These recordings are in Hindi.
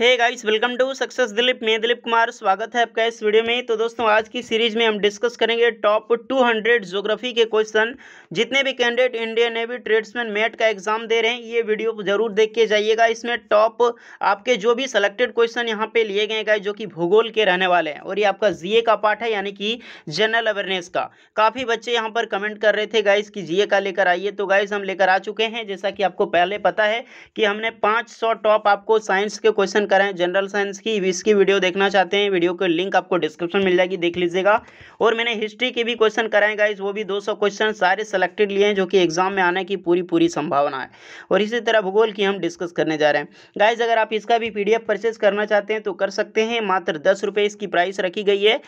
hey guys welcome to success Dilip मैं दिलीप कुमार स्वागत है आपका इस वीडियो में तो दोस्तों आज की सीरीज में हम डिस्कस करेंगे टॉप 200 जोग्राफी के क्वेश्चन जितने भी candidate Indian Navy tradesman mate का एग्जाम दे रहे हैं ये वीडियो जरूर देख के जाइएगा इसमें टॉप आपके जो भी सेलेक्टेड क्वेश्चन यहाँ पे लिए गए गए जो कि भूगोल के रहने वाले हैं और ये आपका जी का पार्ट है यानी कि जनरल अवेयरनेस का काफ़ी बच्चे यहाँ पर कमेंट कर रहे थे गाइस कि जी का लेकर आइए तो गाइज हम लेकर आ चुके हैं जैसा कि आपको पहले पता है कि हमने पाँच टॉप आपको साइंस के क्वेश्चन करें जनरल साइंस की इसकी वीडियो देखना चाहते हैं वीडियो के लिंक आपको डिस्क्रिप्शन मिल जाएगी देख लीजिएगा और मैंने हिस्ट्री के भी क्वेश्चन कराए गाइज वो भी 200 क्वेश्चन सारे सेलेक्टेड लिए हैं जो कि एग्जाम में आने की पूरी पूरी संभावना है और इसी तरह भूगोल की हम डिस्कस करने जा रहे हैं गाइज अगर आप इसका भी पी परचेज करना चाहते हैं तो कर सकते हैं मात्र दस इसकी प्राइस रखी गई है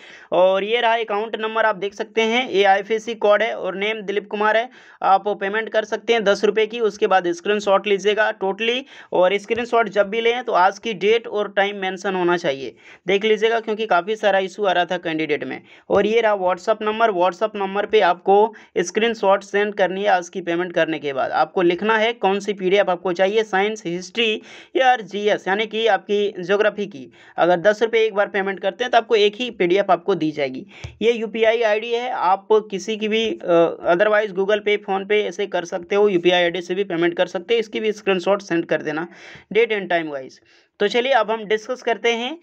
और ये रहा अकाउंट नंबर आप देख सकते हैं ये आई कोड है और नेम दिलीप कुमार है आप पेमेंट कर सकते हैं दस की उसके बाद स्क्रीन लीजिएगा टोटली और स्क्रीनशॉट जब भी लें तो आज की डेट डेट और टाइम मेंशन होना चाहिए देख लीजिएगा क्योंकि काफ़ी सारा इशू आ रहा था कैंडिडेट में और ये रहा व्हाट्सअप नंबर व्हाट्सअप नंबर पर आपको स्क्रीन शॉट सेंड करनी है उसकी पेमेंट करने के बाद आपको लिखना है कौन सी पी आपको चाहिए साइंस हिस्ट्री या जी यानी कि आपकी जोग्राफी की अगर दस रुपये एक बार पेमेंट करते हैं तो आपको एक ही पी आपको दी जाएगी ये यू पी है आप किसी की भी अदरवाइज गूगल पे फ़ोन पे ऐसे कर सकते हो यू पी से भी पेमेंट कर सकते हो इसकी भी स्क्रीनशॉट सेंड कर देना डेट एंड टाइम वाइज तो चलिए अब हम डिस्कस करते हैं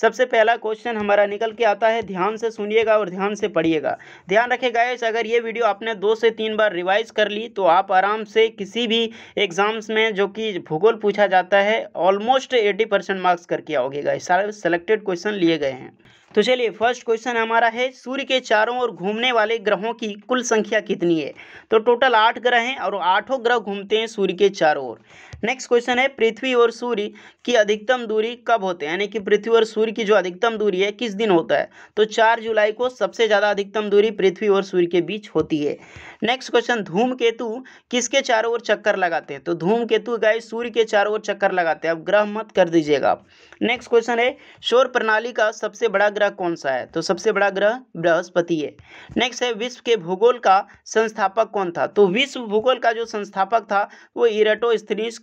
सबसे पहला क्वेश्चन हमारा निकल के आता है ध्यान से सुनिएगा और ध्यान से पढ़िएगा ध्यान रखेगा गाइस अगर ये वीडियो आपने दो से तीन बार रिवाइज कर ली तो आप आराम से किसी भी एग्जाम्स में जो कि भूगोल पूछा जाता है ऑलमोस्ट एटी परसेंट मार्क्स करके आओगे गाइस सारे सेलेक्टेड क्वेश्चन लिए गए हैं तो चलिए फर्स्ट क्वेश्चन हमारा है सूर्य के चारों ओर घूमने वाले ग्रहों की कुल संख्या कितनी है तो टोटल आठ ग्रह हैं और आठों ग्रह घूमते हैं सूर्य के चारों ओर नेक्स्ट क्वेश्चन है पृथ्वी और सूर्य की अधिकतम दूरी कब होते हैं यानी कि पृथ्वी और सूर्य की जो अधिकतम दूरी है किस दिन होता है तो चार जुलाई को सबसे ज़्यादा अधिकतम दूरी पृथ्वी और सूर्य के बीच होती है नेक्स्ट क्वेश्चन धूमकेतु किसके चारों ओर चक्कर लगाते हैं तो धूम केतु गाय सूर्य के चारों ओर चक्कर लगाते हैं अब ग्रह मत कर दीजिएगा आप नेक्स्ट क्वेश्चन है सौर प्रणाली का सबसे बड़ा ग्रह कौन सा है तो सबसे बड़ा ग्रह बृहस्पति है नेक्स्ट है विश्व के भूगोल का संस्थापक कौन था तो विश्व भूगोल का जो संस्थापक था वो इरेटो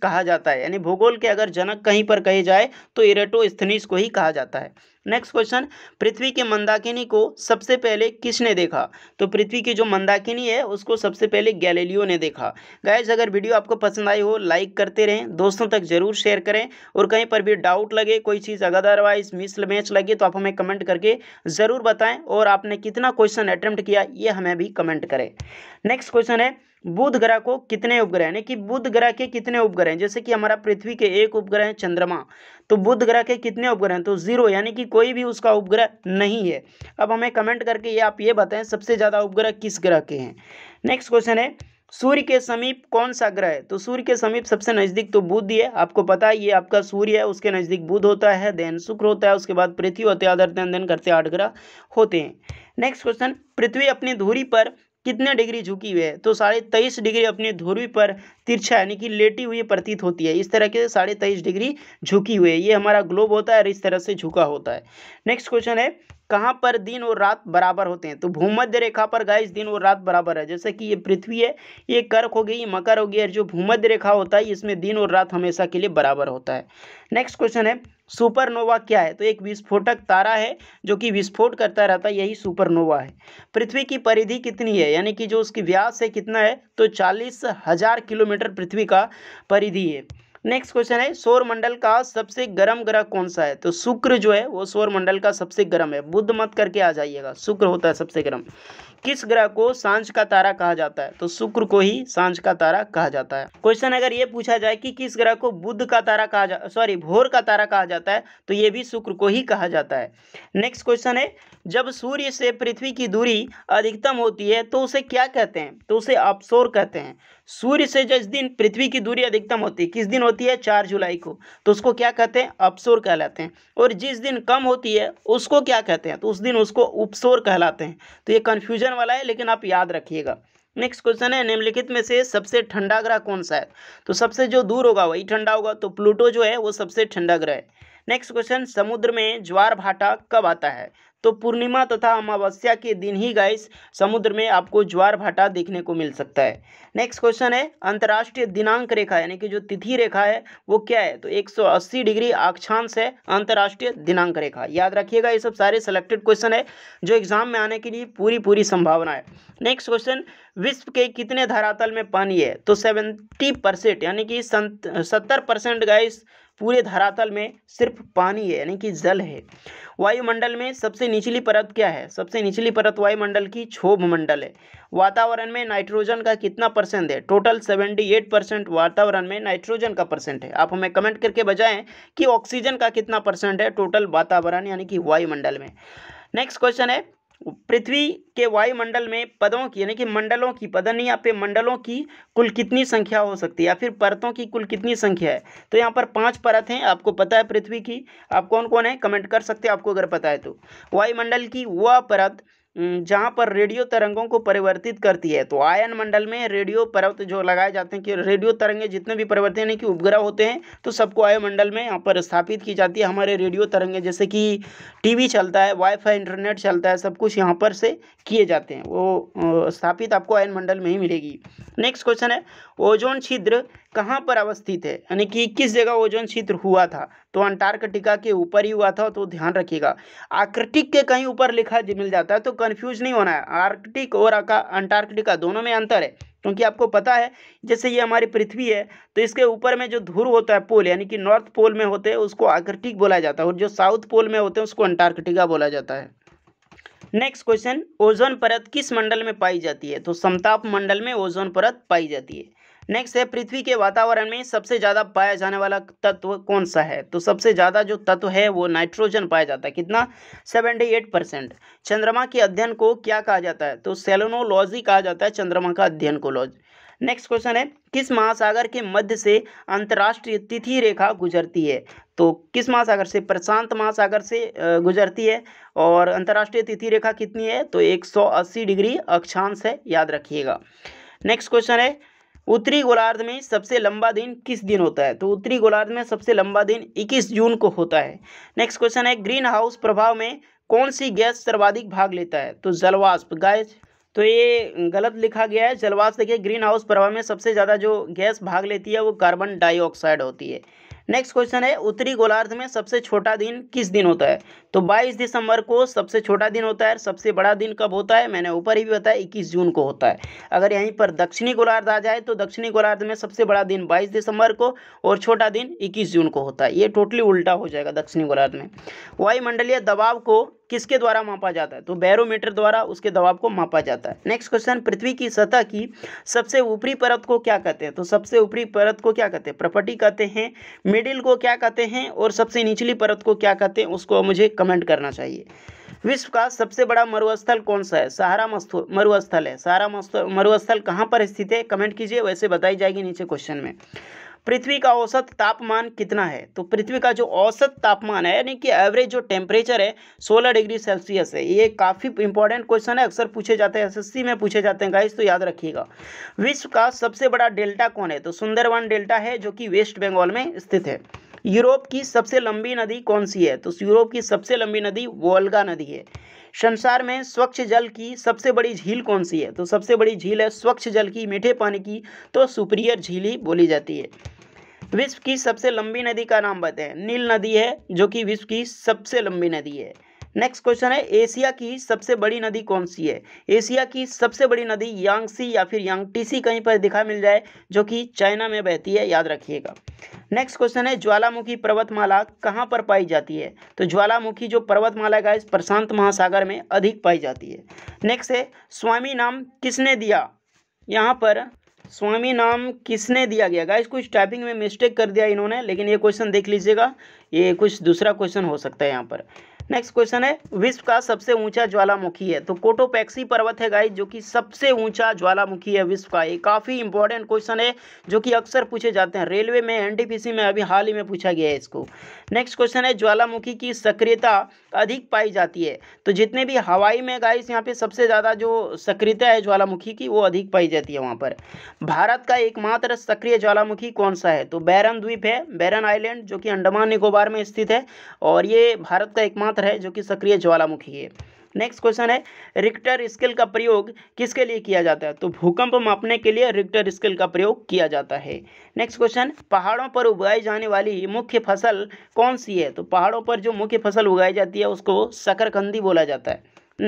कहा जाता है यानी भूगोल के अगर जनक कहीं पर कहे जाए तो इरेटो को ही कहा जाता है नेक्स्ट क्वेश्चन पृथ्वी के मंदाकिनी को सबसे पहले किसने देखा तो पृथ्वी की जो मंदाकिनी है उसको सबसे पहले गैलेलियो ने देखा गाइज अगर वीडियो आपको पसंद आई हो लाइक करते रहें दोस्तों तक जरूर शेयर करें और कहीं पर भी डाउट लगे कोई चीज़ अदरवाइज मिस मैच लगे तो आप हमें कमेंट करके ज़रूर बताएं और आपने कितना क्वेश्चन अटैम्प्ट किया ये हमें भी कमेंट करें नेक्स्ट क्वेश्चन है बुध ग्रह को कितने उपग्रह यानी कि बुध ग्रह के कितने उपग्रह हैं जैसे कि हमारा पृथ्वी के एक उपग्रह है चंद्रमा तो बुध ग्रह के कितने उपग्रह हैं तो जीरो यानी कि कोई भी उसका उपग्रह नहीं है अब हमें कमेंट करके ये आप ये बताएं सबसे ज़्यादा उपग्रह किस ग्रह के हैं नेक्स्ट क्वेश्चन है सूर्य के समीप कौन सा ग्रह है तो सूर्य के समीप सबसे नज़दीक तो बुध ही है आपको पता है ये आपका सूर्य है उसके नज़दीक बुध होता है देन शुक्र होता है उसके बाद पृथ्वी होते हैं अदर देन देन करते आठ ग्रह होते हैं नेक्स्ट क्वेश्चन पृथ्वी अपनी धुरी पर कितने डिग्री झुकी हुई है तो साढ़े तेईस डिग्री अपनी ध्रुवी पर तिरछा यानी कि लेटी हुई प्रतीत होती है इस तरह के साढ़े तेईस डिग्री झुकी हुई है ये हमारा ग्लोब होता है और इस तरह से झुका होता है नेक्स्ट क्वेश्चन है कहाँ पर दिन और रात बराबर होते हैं तो भूमध्य रेखा पर गाइस दिन और रात बराबर है जैसे कि ये पृथ्वी है ये कर्क हो गई मकर हो गई और जो भूमध्य रेखा होता है इसमें दिन और रात हमेशा के लिए बराबर होता है नेक्स्ट क्वेश्चन है सुपरनोवा क्या है तो एक विस्फोटक तारा है जो कि विस्फोट करता रहता है यही सुपरनोवा है पृथ्वी की परिधि कितनी है यानी कि जो उसकी व्यास है कितना है तो चालीस हजार किलोमीटर पृथ्वी का परिधि है नेक्स्ट क्वेश्चन है सौरमंडल का सबसे गर्म ग्रह कौन सा है तो शुक्र जो है वो सौरमंडल का सबसे गर्म है बुद्ध मत करके आ जाइएगा शुक्र होता है सबसे गर्म किस ग्रह को सांझ का तारा कहा जाता है तो शुक्र को ही सांझ का तारा कहा जाता है क्वेश्चन अगर ये पूछा जाए कि किस ग्रह को बुद्ध का तारा कहा जा सॉरी भोर का तारा कहा जाता है तो ये भी शुक्र को ही कहा जाता है नेक्स्ट क्वेश्चन है जब सूर्य से पृथ्वी की दूरी अधिकतम होती है तो उसे क्या कहते हैं तो उसे अपसोर कहते हैं सूर्य से जिस दिन पृथ्वी की दूरी अधिकतम होती है किस दिन होती है चार जुलाई को तो उसको क्या कहते हैं अपसोर कहलाते हैं और जिस दिन कम होती है उसको क्या कहते हैं तो उस दिन उसको उपसोर कहलाते हैं तो ये कन्फ्यूजन क्वेश्चन वाला है लेकिन आप याद रखिएगा नेक्स्ट क्वेश्चन है निम्नलिखित में से सबसे ठंडा ग्रह कौन सा है तो सबसे जो दूर होगा वही ठंडा होगा तो प्लूटो जो है वो सबसे ठंडा ग्रह है नेक्स्ट क्वेश्चन समुद्र में ज्वार भाटा कब आता है तो पूर्णिमा तथा अमावस्या के दिन ही गाइस समुद्र में आपको ज्वार भाटा देखने को मिल सकता है नेक्स्ट क्वेश्चन है अंतर्राष्ट्रीय दिनांक रेखा यानी कि जो तिथि रेखा है वो क्या है तो 180 डिग्री अक्षांश है अंतर्राष्ट्रीय दिनांक रेखा याद रखिएगा ये सब सारे सिलेक्टेड क्वेश्चन है जो एग्जाम में आने के लिए पूरी पूरी संभावना है नेक्स्ट क्वेश्चन विश्व के कितने धरातल में पानी है तो सेवेंटी परसेंट यानी कि सत्तर परसेंट पूरे धरातल में सिर्फ पानी है यानी कि जल है वायुमंडल में सबसे निचली परत क्या है सबसे निचली परत वायुमंडल की क्षोभ मंडल है वातावरण में नाइट्रोजन का कितना परसेंट है टोटल 78 परसेंट वातावरण में नाइट्रोजन का परसेंट है आप हमें कमेंट करके बजाएं कि ऑक्सीजन का कितना परसेंट है टोटल वातावरण यानी कि वायुमंडल में नेक्स्ट क्वेश्चन है पृथ्वी के वायुमंडल में पदों की यानी कि मंडलों की पदन या पे मंडलों की कुल कितनी संख्या हो सकती है या फिर परतों की कुल कितनी संख्या है तो यहाँ पर पांच परत हैं आपको पता है पृथ्वी की आप कौन कौन है कमेंट कर सकते हैं आपको अगर पता है तो वायुमंडल की वह परत जहाँ पर रेडियो तरंगों को परिवर्तित करती है तो आयन मंडल में रेडियो पर्वत जो लगाए जाते हैं कि रेडियो तरंगे जितने भी परिवर्तन यानी कि उपग्रह होते हैं तो सबको आयुमंडल में यहाँ पर स्थापित की जाती है हमारे रेडियो तरंगे जैसे कि टीवी चलता है वाईफाई इंटरनेट चलता है सब कुछ यहाँ पर से किए जाते हैं वो स्थापित आपको आयन मंडल में ही मिलेगी नेक्स्ट क्वेश्चन है ओजोन छिद्र कहाँ पर अवस्थित है यानी कि किस जगह ओजोन क्षेत्र हुआ था तो अंटार्कटिका के ऊपर ही हुआ था तो ध्यान रखिएगा आर्कटिक के कहीं ऊपर लिखा मिल जाता है तो कन्फ्यूज नहीं होना है आर्कटिक और अंटार्कटिका दोनों में अंतर है क्योंकि आपको पता है जैसे ये हमारी पृथ्वी है तो इसके ऊपर में जो ध्रुव होता है पोल यानी कि नॉर्थ पोल में होते हैं उसको आर्कटिक बोला जाता है और जो साउथ पोल में होते हैं उसको अंटार्कटिका बोला जाता है नेक्स्ट क्वेश्चन ओजोन परत किस मंडल में पाई जाती है तो समताप मंडल में ओजोन परत पाई जाती है नेक्स्ट है पृथ्वी के वातावरण में सबसे ज़्यादा पाया जाने वाला तत्व कौन सा है तो सबसे ज़्यादा जो तत्व है वो नाइट्रोजन पाया जाता है कितना सेवेंटी एट परसेंट चंद्रमा के अध्ययन को क्या कहा जाता है तो सेलोनोलॉजी कहा जाता है चंद्रमा का अध्ययन को लॉज नेक्स्ट क्वेश्चन है किस महासागर के मध्य से अंतर्राष्ट्रीय तिथि रेखा गुजरती है तो किस महासागर से प्रशांत महासागर से गुजरती है और अंतर्राष्ट्रीय तिथि रेखा कितनी है तो 180 डिग्री अक्षांश है याद रखिएगा नेक्स्ट क्वेश्चन है उत्तरी गोलार्ध में सबसे लंबा दिन किस दिन होता है तो उत्तरी गोलार्ध में सबसे लंबा दिन 21 जून को होता है नेक्स्ट क्वेश्चन है ग्रीन हाउस प्रभाव में कौन सी गैस सर्वाधिक भाग लेता है तो जलवाष्प गैस तो ये गलत लिखा गया है जलवाष्प देखिए ग्रीन हाउस प्रभाव में सबसे ज़्यादा जो गैस भाग लेती है वो कार्बन डाइऑक्साइड होती है नेक्स्ट क्वेश्चन है उत्तरी गोलार्ध में सबसे छोटा दिन किस दिन होता है तो 22 दिसंबर को सबसे छोटा दिन होता है सबसे बड़ा दिन कब होता है मैंने ऊपर ही भी बताया 21 जून को होता है अगर यहीं पर दक्षिणी गोलार्ध आ जाए तो दक्षिणी गोलार्ध में सबसे बड़ा दिन 22 दिसंबर को और छोटा दिन 21 जून को होता है ये टोटली उल्टा हो जाएगा दक्षिणी गोलार्ध में वायुमंडलीय दबाव को किसके द्वारा मापा जाता है तो बैरोमीटर द्वारा उसके दबाव को मापा जाता है नेक्स्ट क्वेश्चन पृथ्वी की सतह की सबसे ऊपरी परत को क्या कहते हैं तो सबसे ऊपरी परत को क्या कहते हैं प्रॉपर्टी कहते हैं मिडिल को क्या कहते हैं और सबसे निचली परत को क्या कहते हैं उसको मुझे कमेंट करना चाहिए विश्व का सबसे बड़ा मरुस्थल कौन सा है सहारा मरुस्थल है सहारा मरुस्थल कहाँ पर स्थित है कमेंट कीजिए वैसे बताई जाएगी नीचे क्वेश्चन में पृथ्वी का औसत तापमान कितना है तो पृथ्वी का जो औसत तापमान है यानी कि एवरेज जो टेम्परेचर है 16 डिग्री सेल्सियस है ये काफ़ी इंपॉर्टेंट क्वेश्चन है अक्सर पूछे जाते हैं एसएससी में पूछे जाते हैं गाइस तो याद रखिएगा विश्व का सबसे बड़ा डेल्टा कौन है तो सुंदरवन डेल्टा है जो कि वेस्ट बंगाल में स्थित है यूरोप की सबसे लंबी नदी कौन सी है तो यूरोप की सबसे लंबी नदी वोल्गा नदी है संसार में स्वच्छ जल की सबसे बड़ी झील कौन सी है तो सबसे बड़ी झील है स्वच्छ जल की मीठे पानी की तो सुप्रियर झील ही बोली जाती है विश्व की सबसे लंबी नदी का नाम बताएं नील नदी है जो कि विश्व की सबसे लंबी नदी है नेक्स्ट क्वेश्चन है एशिया की सबसे बड़ी नदी कौन सी है एशिया की सबसे बड़ी नदी यांगसी या फिर यांगटीसी कहीं पर दिखा मिल जाए जो कि चाइना में बहती है याद रखिएगा नेक्स्ट क्वेश्चन है ज्वालामुखी पर्वतमाला कहाँ पर पाई जाती है तो ज्वालामुखी जो पर्वतमाला का इस प्रशांत महासागर में अधिक पाई जाती है नेक्स्ट है स्वामी नाम किसने दिया यहाँ पर स्वामी नाम किसने दिया गया गाइस कुछ टाइपिंग में मिस्टेक कर दिया इन्होंने लेकिन ये क्वेश्चन देख लीजिएगा ये कुछ दूसरा क्वेश्चन हो सकता है यहाँ पर नेक्स्ट क्वेश्चन है विश्व का सबसे ऊंचा ज्वालामुखी है तो कोटोपैक्सी पर्वत है गाइस जो कि सबसे ऊंचा ज्वालामुखी है विश्व का ये काफ़ी इंपॉर्टेंट क्वेश्चन है जो कि अक्सर पूछे जाते हैं रेलवे में एनटीपीसी में अभी हाल ही में पूछा गया है इसको नेक्स्ट क्वेश्चन है ज्वालामुखी की सक्रियता अधिक पाई जाती है तो जितने भी हवाई में गाइस यहाँ पे सबसे ज़्यादा जो सक्रियता है ज्वालामुखी की वो अधिक पाई जाती है वहाँ पर भारत का एकमात्र सक्रिय ज्वालामुखी कौन सा है तो बैरन द्वीप है बैरन आइलैंड जो कि अंडमान निकोबार में स्थित है और ये भारत का एकमात्र क्षेत्र है जो कि सक्रिय ज्वालामुखी है नेक्स्ट क्वेश्चन है रिक्टर स्केल का प्रयोग किसके लिए किया जाता है तो भूकंप मापने के लिए रिक्टर स्केल का प्रयोग किया जाता है नेक्स्ट क्वेश्चन पहाड़ों पर उगाई जाने वाली मुख्य फसल कौन सी है तो पहाड़ों पर जो मुख्य फसल उगाई जाती है उसको शकरकंदी बोला जाता है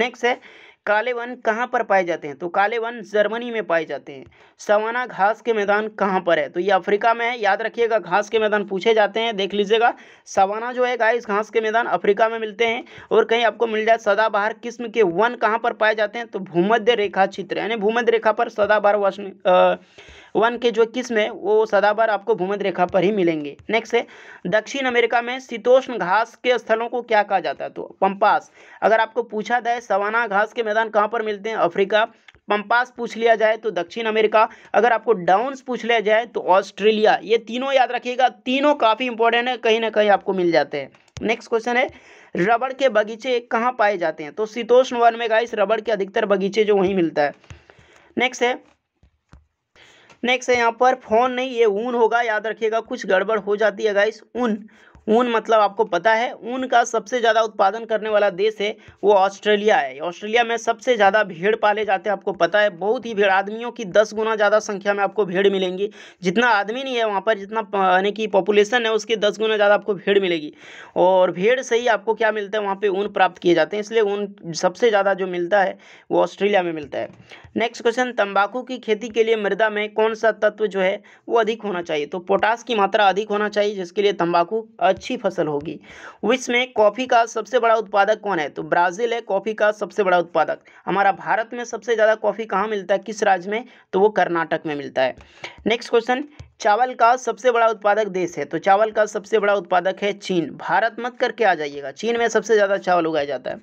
नेक्स्ट है काले वन कहाँ पर पाए जाते हैं तो काले वन जर्मनी में पाए जाते हैं सवाना घास के मैदान कहाँ पर है तो ये अफ्रीका में है याद रखिएगा घास के मैदान पूछे जाते हैं देख लीजिएगा सवाना जो है गाइस घास के मैदान अफ्रीका में मिलते हैं और कहीं आपको मिल जाए सदाबहार किस्म के वन कहाँ पर पाए जाते हैं तो भूमध्य रेखा चित्र यानी भूमध्य रेखा पर सदाबहार वसन वन के जो किस्म है वो सदाबार आपको भूमध्य रेखा पर ही मिलेंगे नेक्स्ट है दक्षिण अमेरिका में शीतोष्ण घास के स्थलों को क्या कहा जाता है तो पंपास अगर आपको पूछा जाए सवाना घास के मैदान कहाँ पर मिलते हैं अफ्रीका पंपास पूछ लिया जाए तो दक्षिण अमेरिका अगर आपको डाउन्स पूछ लिया जाए तो ऑस्ट्रेलिया ये तीनों याद रखिएगा तीनों काफ़ी इंपॉर्टेंट है कहीं ना कहीं आपको मिल जाते हैं नेक्स्ट क्वेश्चन है रबड़ के बगीचे कहाँ पाए जाते हैं तो शीतोष्ण वन में गाइस रबड़ के अधिकतर बगीचे जो वहीं मिलता है नेक्स्ट है नेक्स्ट है यहाँ पर फोन नहीं ये ऊन होगा याद रखिएगा कुछ गड़बड़ हो जाती है गाइस ऊन ऊन मतलब आपको पता है ऊन का सबसे ज़्यादा उत्पादन करने वाला देश है वो ऑस्ट्रेलिया है ऑस्ट्रेलिया में सबसे ज़्यादा भेड़ पाले जाते हैं आपको पता है बहुत ही भेड़ आदमियों की दस गुना ज़्यादा संख्या में आपको भेड़ मिलेंगी जितना आदमी नहीं है वहाँ पर जितना यानी कि पॉपुलेशन है उसके दस गुना ज़्यादा आपको भीड़ मिलेगी और भीड़ से ही आपको क्या मिलता है वहाँ पर ऊन प्राप्त किए जाते हैं इसलिए ऊन सबसे ज़्यादा जो मिलता है वो ऑस्ट्रेलिया में मिलता है नेक्स्ट क्वेश्चन तंबाकू की खेती के लिए मृदा में कौन सा तत्व जो है वो अधिक होना चाहिए तो पोटास की मात्रा अधिक होना चाहिए जिसके लिए तंबाकू अच्छी फसल होगी विश्व में कॉफ़ी का सबसे बड़ा उत्पादक कौन है तो ब्राज़ील है कॉफ़ी का सबसे बड़ा उत्पादक हमारा भारत में सबसे ज़्यादा कॉफ़ी कहाँ मिलता है किस राज्य में तो वो कर्नाटक में मिलता है नेक्स्ट क्वेश्चन चावल का सबसे बड़ा उत्पादक देश है तो चावल का सबसे बड़ा उत्पादक है चीन भारत मत करके आ जाइएगा चीन में सबसे ज़्यादा चावल उगाया जाता है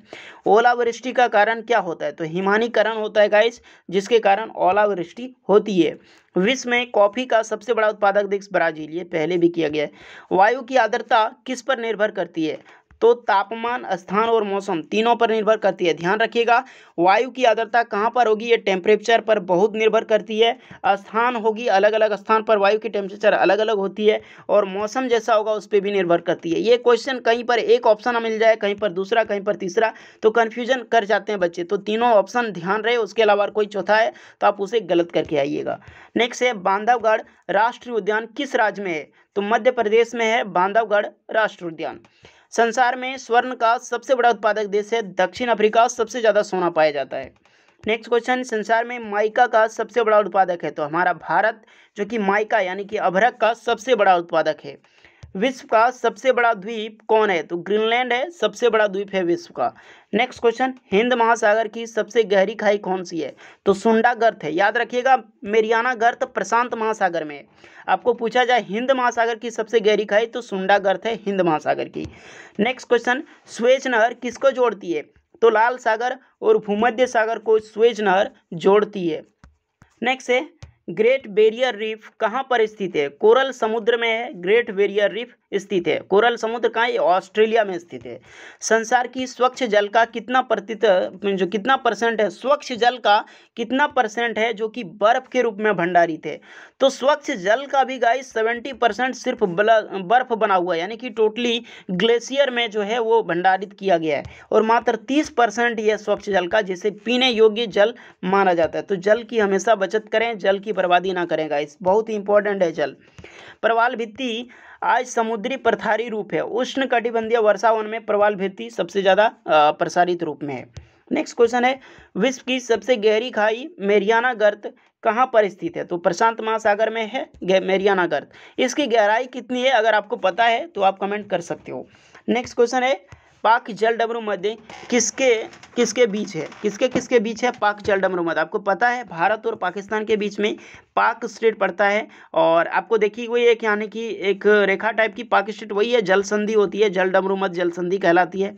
ओलावृष्टि का कारण क्या होता है तो हिमानीकरण होता है गाइस जिसके कारण ओलावृष्टि होती है विश्व में कॉफ़ी का सबसे बड़ा उत्पादक देश ब्राज़ील ये पहले भी किया गया है वायु की आर्द्रता किस पर निर्भर करती है तो तापमान स्थान और मौसम तीनों पर निर्भर करती है ध्यान रखिएगा वायु की आर्द्रता कहाँ पर होगी ये टेम्परेचर पर बहुत निर्भर करती है स्थान होगी अलग अलग स्थान पर वायु की टेम्परेचर अलग अलग होती है और मौसम जैसा होगा उस पर भी निर्भर करती है ये क्वेश्चन कहीं पर एक ऑप्शन मिल जाए कहीं पर दूसरा कहीं पर तीसरा तो कन्फ्यूजन कर जाते हैं बच्चे तो तीनों ऑप्शन ध्यान रहे उसके अलावा कोई चौथा है तो आप उसे गलत करके आइएगा नेक्स्ट है बांधवगढ़ राष्ट्रीय उद्यान किस राज्य में है तो मध्य प्रदेश में है बांधवगढ़ राष्ट्रीय उद्यान संसार में स्वर्ण का सबसे बड़ा उत्पादक देश है दक्षिण अफ्रीका सबसे ज़्यादा सोना पाया जाता है नेक्स्ट क्वेश्चन संसार में माइका का सबसे बड़ा उत्पादक है तो हमारा भारत जो कि माइका यानी कि अभरक का सबसे बड़ा उत्पादक है विश्व का सबसे बड़ा द्वीप कौन है तो ग्रीनलैंड है सबसे बड़ा द्वीप है विश्व का नेक्स्ट क्वेश्चन हिंद महासागर की सबसे गहरी खाई कौन सी है तो सुंडा गर्त है याद रखिएगा मेरियाना गर्त प्रशांत महासागर में है आपको पूछा जाए हिंद महासागर की सबसे गहरी खाई तो सुंडा गर्त है हिंद महासागर की नेक्स्ट क्वेश्चन स्वेज नहर किसको जोड़ती है तो लाल सागर और भूमध्य सागर को स्वेज नहर जोड़ती है नेक्स्ट है ग्रेट बैरियर रीफ कहाँ पर स्थित है कोरल समुद्र में है ग्रेट बैरियर रीफ स्थित है कोरल समुद्र कहाँ ऑस्ट्रेलिया में स्थित है संसार की स्वच्छ जल का कितना प्रतित जो कितना परसेंट है स्वच्छ जल का कितना परसेंट है जो कि बर्फ के रूप में भंडारित है तो स्वच्छ जल का भी गाइस सेवेंटी परसेंट सिर्फ बर्फ बना हुआ है यानी कि टोटली ग्लेशियर में जो है वो भंडारित किया गया है और मात्र तीस परसेंट यह स्वच्छ जल का जिसे पीने योग्य जल माना जाता है तो जल की हमेशा बचत करें जल की बर्बादी ना करें गाइस बहुत ही इंपॉर्टेंट है जल प्रवाल भित्ती आज समुद्री प्रथारी रूप है उष्ण कटिबंधीय वर्षावन में प्रवाल भेदी सबसे ज़्यादा प्रसारित रूप में है नेक्स्ट क्वेश्चन है विश्व की सबसे गहरी खाई मेरियाना गर्त कहाँ पर स्थित है तो प्रशांत महासागर में है मेरियाना गर्त इसकी गहराई कितनी है अगर आपको पता है तो आप कमेंट कर सकते हो नेक्स्ट क्वेश्चन है पाक जल डमरू मध्य किसके किसके बीच है किसके किसके बीच है पाक जल डमरू मध्य आपको पता है भारत और पाकिस्तान के बीच में पाक स्ट्रेट पड़ता है और आपको देखिए वही एक यानी कि एक रेखा टाइप की पाक स्ट्रेट वही है जल संधि होती है जल डमरू मध्य जल संधि कहलाती है आ,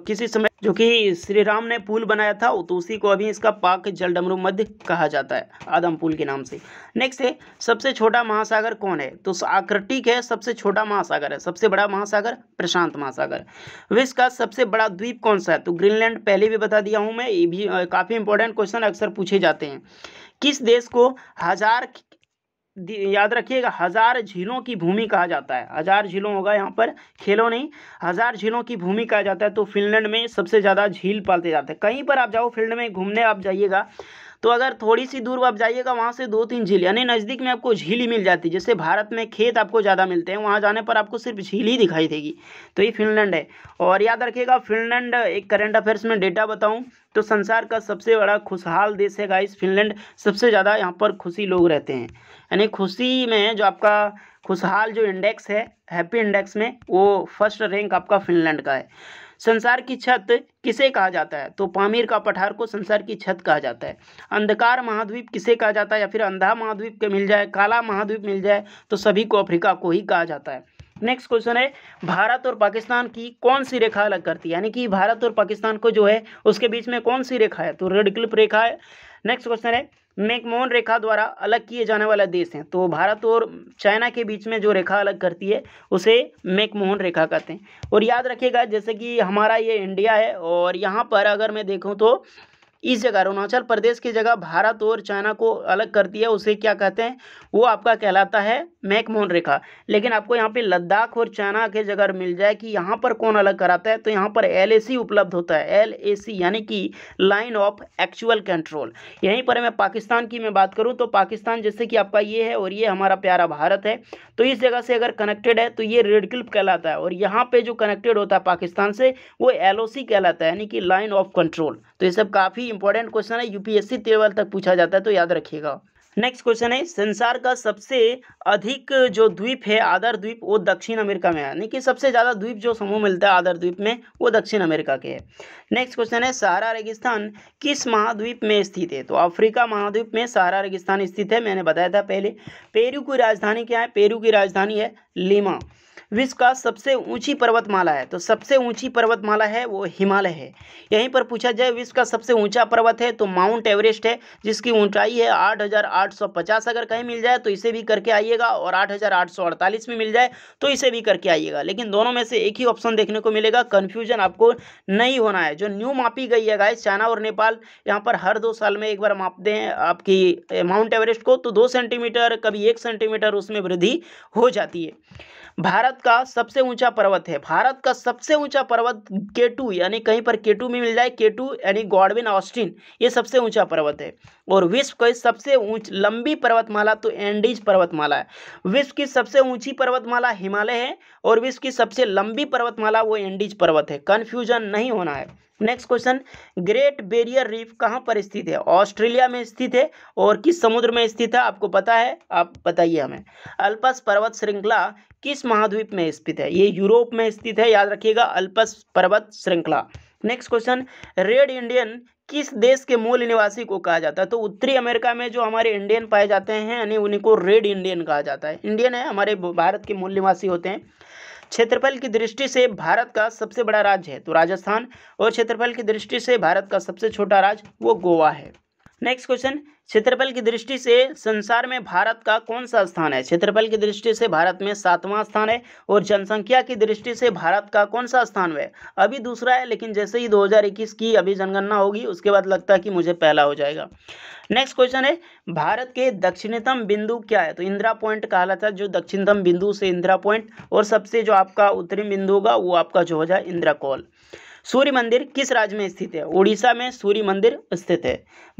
किसी समय जो कि श्री राम ने पुल बनाया था तो उसी को अभी इसका पाक जल डमरू मध्य कहा जाता है आदम पुल के नाम से नेक्स्ट है सबसे छोटा महासागर कौन है तो आकृतिक है सबसे छोटा महासागर है सबसे बड़ा महासागर प्रशांत महासागर विश्व का सबसे बड़ा द्वीप कौन सा है तो ग्रीनलैंड पहले भी बता दिया हूँ मैं ये भी काफ़ी इंपॉर्टेंट क्वेश्चन अक्सर पूछे जाते हैं किस देश को हजार याद रखिएगा हजार झीलों की भूमि कहा जाता है हजार झीलों होगा यहाँ पर खेलों नहीं हजार झीलों की भूमि कहा जाता है तो फिनलैंड में सबसे ज़्यादा झील पालते जाते हैं कहीं पर आप जाओ फिल्ड में घूमने आप जाइएगा तो अगर थोड़ी सी दूर आप जाइएगा वहाँ से दो तीन झील यानी नज़दीक में आपको झील ही मिल जाती है जैसे भारत में खेत आपको ज़्यादा मिलते हैं वहाँ जाने पर आपको सिर्फ झील ही दिखाई देगी तो ये फिनलैंड है और याद रखिएगा फिनलैंड एक करेंट अफेयर्स में डेटा बताऊँ तो संसार का सबसे बड़ा खुशहाल देश है गाइस फिनलैंड सबसे ज़्यादा यहाँ पर खुशी लोग रहते हैं यानी खुशी में जो आपका खुशहाल जो इंडेक्स है हैप्पी इंडेक्स में वो फर्स्ट रैंक आपका फिनलैंड का है संसार की छत किसे कहा जाता है तो पामीर का पठार को संसार की छत कहा जाता है अंधकार महाद्वीप किसे कहा जाता है या फिर अंधा महाद्वीप के मिल जाए काला महाद्वीप मिल जाए तो सभी को अफ्रीका को ही कहा जाता है नेक्स्ट क्वेश्चन है भारत और पाकिस्तान की कौन सी रेखा अलग करती है यानी कि भारत और पाकिस्तान को जो है उसके बीच में कौन सी रेखा है तो रेड क्लिप रेखा है नेक्स्ट क्वेश्चन है मेकमोहन रेखा द्वारा अलग किए जाने वाला देश है तो भारत और चाइना के बीच में जो रेखा अलग करती है उसे मेकमोहन रेखा कहते हैं और याद रखिएगा जैसे कि हमारा ये इंडिया है और यहाँ पर अगर मैं देखूँ तो इस जगह अरुणाचल प्रदेश की जगह भारत और चाइना को अलग कर दिया उसे क्या कहते हैं वो आपका कहलाता है मैकमोहन रेखा लेकिन आपको यहाँ पे लद्दाख और चाइना के जगह मिल जाए कि यहाँ पर कौन अलग कराता है तो यहाँ पर एल उपलब्ध होता है एल यानी कि लाइन ऑफ एक्चुअल कंट्रोल यहीं पर मैं पाकिस्तान की मैं बात करूँ तो पाकिस्तान जैसे कि आपका ये है और ये हमारा प्यारा भारत है तो इस जगह से अगर कनेक्टेड है तो ये रेड क्लिप कहलाता है और यहाँ पे जो कनेक्टेड होता है पाकिस्तान से वो एल कहलाता है यानी कि लाइन ऑफ कंट्रोल तो ये सब काफ़ी इंपॉर्टेंट क्वेश्चन है यूपीएससी लेवल तक पूछा जाता है तो याद रखिएगा नेक्स्ट क्वेश्चन है संसार का सबसे अधिक जो द्वीप है आदर द्वीप वो दक्षिण अमेरिका में है यानी कि सबसे ज़्यादा द्वीप जो समूह मिलता है आदर द्वीप में वो दक्षिण अमेरिका के है नेक्स्ट क्वेश्चन है सहारा रेगिस्तान किस महाद्वीप में स्थित है तो अफ्रीका महाद्वीप में सहारा रेगिस्तान स्थित है मैंने बताया था पहले पेरू की राजधानी क्या है पेरू की राजधानी है लीमा विश्व का सबसे ऊंची पर्वतमाला है तो सबसे ऊंची पर्वतमाला है वो हिमालय है यहीं पर पूछा जाए विश्व का सबसे ऊंचा पर्वत है तो माउंट एवरेस्ट है जिसकी ऊंचाई है 8,850 अगर कहीं मिल जाए तो इसे भी करके आइएगा और 8,848 में मिल जाए तो इसे भी करके आइएगा लेकिन दोनों में से एक ही ऑप्शन देखने को मिलेगा कन्फ्यूजन आपको नहीं होना है जो न्यू मापी गई है गाय चाइना और नेपाल यहाँ पर हर दो साल में एक बार माप दें आपकी माउंट एवरेस्ट को तो दो सेंटीमीटर कभी एक सेंटीमीटर उसमें वृद्धि हो जाती है भारत भारत का सबसे ऊंचा पर्वत है भारत का सबसे ऊंचा पर्वत केटू यानी कहीं पर केटू में मिल जाए केटू यानी गॉडविन ऑस्टिन ये सबसे ऊंचा पर्वत है और विश्व की सबसे ऊंच लंबी पर्वतमाला तो एंडीज पर्वतमाला है विश्व की सबसे ऊंची पर्वतमाला हिमालय है और विश्व की सबसे लंबी पर्वतमाला वो एंडीज पर्वत है कन्फ्यूजन नहीं होना है next question great barrier reef कहाँ पर स्थित है ऑस्ट्रेलिया में स्थित है और किस समुद्र में स्थित है आपको पता है आप बताइए हमें अल्पस पर्वत श्रृंखला किस महाद्वीप में स्थित है ये यूरोप में स्थित है याद रखिएगा अल्पस पर्वत श्रृंखला नेक्स्ट क्वेश्चन रेड इंडियन किस देश के मूल निवासी को कहा जाता है तो उत्तरी अमेरिका में जो हमारे इंडियन पाए जाते हैं यानी उन्हीं को रेड इंडियन कहा जाता है इंडियन है हमारे भारत के मूल निवासी होते हैं क्षेत्रफल की दृष्टि से भारत का सबसे बड़ा राज्य है तो राजस्थान और क्षेत्रफल की दृष्टि से भारत का सबसे छोटा राज्य वो गोवा है नेक्स्ट क्वेश्चन क्षेत्रफल की दृष्टि से संसार में भारत का कौन सा स्थान है क्षेत्रफल की दृष्टि से भारत में सातवां स्थान है और जनसंख्या की दृष्टि से भारत का कौन सा स्थान है अभी दूसरा है लेकिन जैसे ही 2021 की अभी जनगणना होगी उसके बाद लगता है कि मुझे पहला हो जाएगा नेक्स्ट क्वेश्चन है भारत के दक्षिणतम बिंदु क्या है तो इंदिरा पॉइंट कहा था जो दक्षिणतम बिंदु से इंदिरा पॉइंट और सबसे जो आपका उत्तरी बिंदु होगा वो आपका जो हो जाए इंदिरा कॉल सूर्य मंदिर किस राज्य में स्थित है उड़ीसा में सूर्य मंदिर स्थित है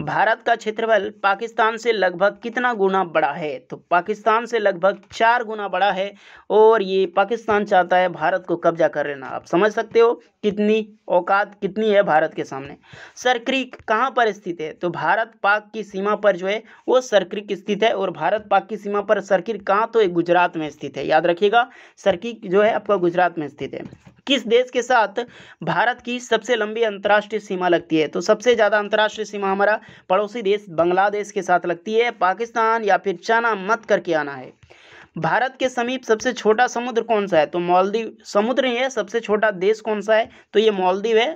भारत का क्षेत्रफल पाकिस्तान से लगभग कितना गुना बड़ा है तो पाकिस्तान से लगभग चार गुना बड़ा है और ये पाकिस्तान चाहता है भारत को कब्जा कर लेना आप समझ सकते हो कितनी औकात कितनी है भारत के सामने सरक्रिक कहाँ पर स्थित है तो भारत पाक की सीमा पर जो है वो सरक्रिक स्थित है और भारत पाक की सीमा पर सरक्रिक कहाँ तो गुजरात में स्थित है याद रखिएगा सरक्रिक जो है आपका गुजरात में स्थित है किस देश के साथ भारत की सबसे लंबी अंतर्राष्ट्रीय सीमा लगती है तो सबसे ज़्यादा अंतर्राष्ट्रीय सीमा हमारा पड़ोसी देश बांग्लादेश के साथ लगती है पाकिस्तान या फिर चाइना मत करके आना है भारत के समीप सबसे छोटा समुद्र कौन सा है तो मालदीव समुद्र ही है सबसे छोटा देश कौन सा है तो ये मालदीव है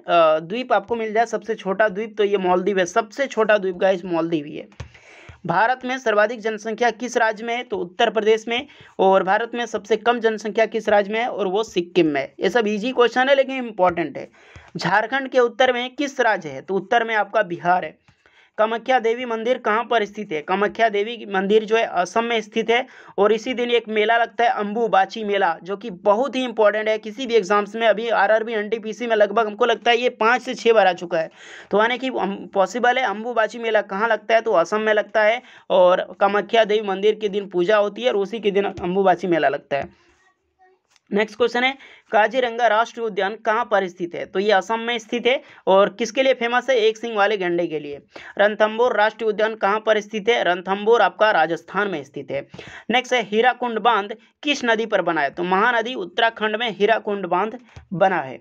द्वीप आपको मिल जाए सबसे छोटा द्वीप तो ये मालदीव है सबसे छोटा द्वीप का इस मालदीव ही है भारत में सर्वाधिक जनसंख्या किस राज्य में है तो उत्तर प्रदेश में और भारत में सबसे कम जनसंख्या किस राज्य में है और वो सिक्किम में ये सब इजी क्वेश्चन है लेकिन इंपॉर्टेंट है झारखंड के उत्तर में किस राज्य है तो उत्तर में आपका बिहार है कामाख्या देवी मंदिर कहाँ पर स्थित है कामाख्या देवी मंदिर जो है असम में स्थित है और इसी दिन एक मेला लगता है अम्बुबाची मेला जो कि बहुत ही इंपॉर्टेंट है किसी भी एग्जाम्स में अभी आर आर में लगभग हमको लगता है ये पाँच से छः बार आ चुका है तो यानी कि पॉसिबल है अम्बुबाची मेला कहाँ लगता है तो असम में लगता है और कामाख्या देवी मंदिर के दिन पूजा होती है और उसी के दिन अम्बुबाची मेला लगता है नेक्स्ट क्वेश्चन है काजीरंगा राष्ट्रीय उद्यान कहाँ पर स्थित है तो ये असम में स्थित है और किसके लिए फेमस है एक सिंह वाले गंडे के लिए रणथम्बोर राष्ट्रीय उद्यान कहाँ पर स्थित है रणथम्बोर आपका राजस्थान में स्थित है नेक्स्ट है हीराकुंड बांध किस नदी पर बना है तो महानदी उत्तराखंड में हीराकुंड बांध बना है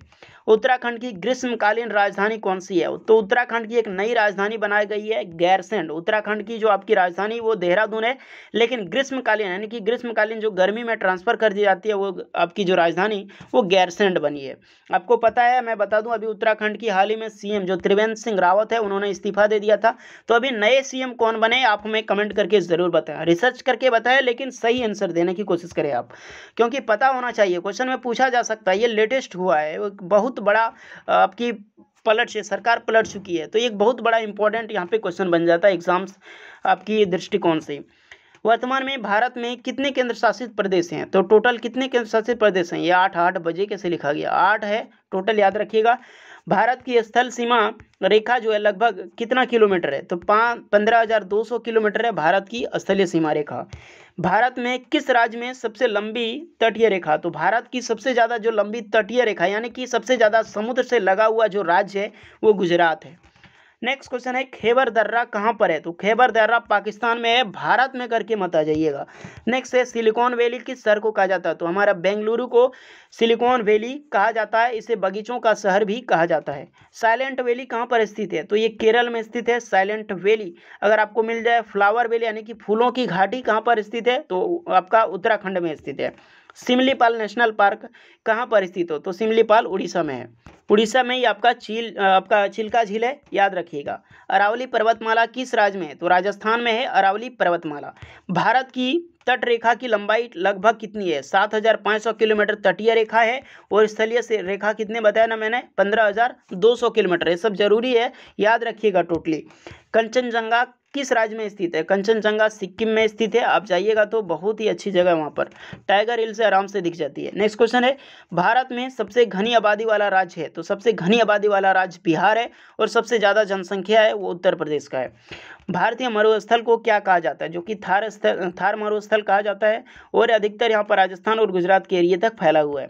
उत्तराखंड की ग्रीष्मकालीन राजधानी कौन सी है तो उत्तराखंड की एक नई राजधानी बनाई गई है गैरसेंड उत्तराखंड की जो आपकी राजधानी वो देहरादून है लेकिन ग्रीष्मकालीन यानी कि ग्रीष्मकालीन जो गर्मी में ट्रांसफर कर दी जाती है वो आपकी जो राजधानी वो गैरसेंड बनी है आपको पता है मैं बता दूं अभी उत्तराखंड की हाल ही में सीएम जो त्रिवेंद्र सिंह रावत है उन्होंने इस्तीफा दे दिया था तो अभी नए सीएम कौन बने आप हमें कमेंट करके ज़रूर बताएं रिसर्च करके बताएं लेकिन सही आंसर देने की कोशिश करें आप क्योंकि पता होना चाहिए क्वेश्चन में पूछा जा सकता है ये लेटेस्ट हुआ है बहुत बहुत बड़ा आपकी पलट से सरकार पलट चुकी है तो एक बहुत बड़ा इंपॉर्टेंट यहाँ पे क्वेश्चन बन जाता है एग्जाम्स आपकी दृष्टिकोण से वर्तमान में भारत में कितने केंद्र शासित प्रदेश हैं तो टोटल कितने केंद्र शासित प्रदेश हैं ये आठ आठ बजे कैसे लिखा गया आठ है टोटल याद रखिएगा भारत की स्थल सीमा रेखा जो है लगभग कितना किलोमीटर है तो पाँच पंद्रह हज़ार दो सौ किलोमीटर है भारत की स्थलीय सीमा रेखा भारत में किस राज्य में सबसे लंबी तटीय रेखा तो भारत की सबसे ज़्यादा जो लंबी तटीय रेखा यानी कि सबसे ज़्यादा समुद्र से लगा हुआ जो राज्य है वो गुजरात है नेक्स्ट क्वेश्चन है खेबर दर्रा कहाँ पर है तो खेबर दर्रा पाकिस्तान में है भारत में करके मत आ जाइएगा नेक्स्ट है सिलिकॉन वैली किस शहर को कहा जाता है तो हमारा बेंगलुरु को सिलिकॉन वैली कहा जाता है इसे बगीचों का शहर भी कहा जाता है साइलेंट वैली कहाँ पर स्थित है तो ये केरल में स्थित है साइलेंट वैली अगर आपको मिल जाए फ्लावर वैली यानी कि फूलों की घाटी कहाँ पर स्थित है तो आपका उत्तराखंड में स्थित है सिमलीपाल नेशनल पार्क कहाँ पर स्थित हो तो सिमलीपाल उड़ीसा में है उड़ीसा में ही आपका चील आपका छिलका झील है याद रखिएगा अरावली पर्वतमाला किस राज्य में है तो राजस्थान में है अरावली पर्वतमाला भारत की तट रेखा की लंबाई लगभग कितनी है सात हजार पाँच सौ किलोमीटर तटीय रेखा है और स्थलीय से रेखा कितने बताया ना मैंने पंद्रह हजार दो सौ किलोमीटर ये सब जरूरी है याद रखिएगा टोटली कंचनजंगा किस राज्य में स्थित है कंचनजंगा सिक्किम में स्थित है आप जाइएगा तो बहुत ही अच्छी जगह है वहाँ पर टाइगर हिल से आराम से दिख जाती है नेक्स्ट क्वेश्चन है भारत में सबसे घनी आबादी वाला राज्य है तो सबसे घनी आबादी वाला राज्य बिहार है और सबसे ज़्यादा जनसंख्या है वो उत्तर प्रदेश का है भारतीय मरुस्थल को क्या कहा जाता है जो कि थार स्थल थार मरुस्थल कहा जाता है और अधिकतर यहाँ पर राजस्थान और गुजरात के एरिए तक फैला हुआ है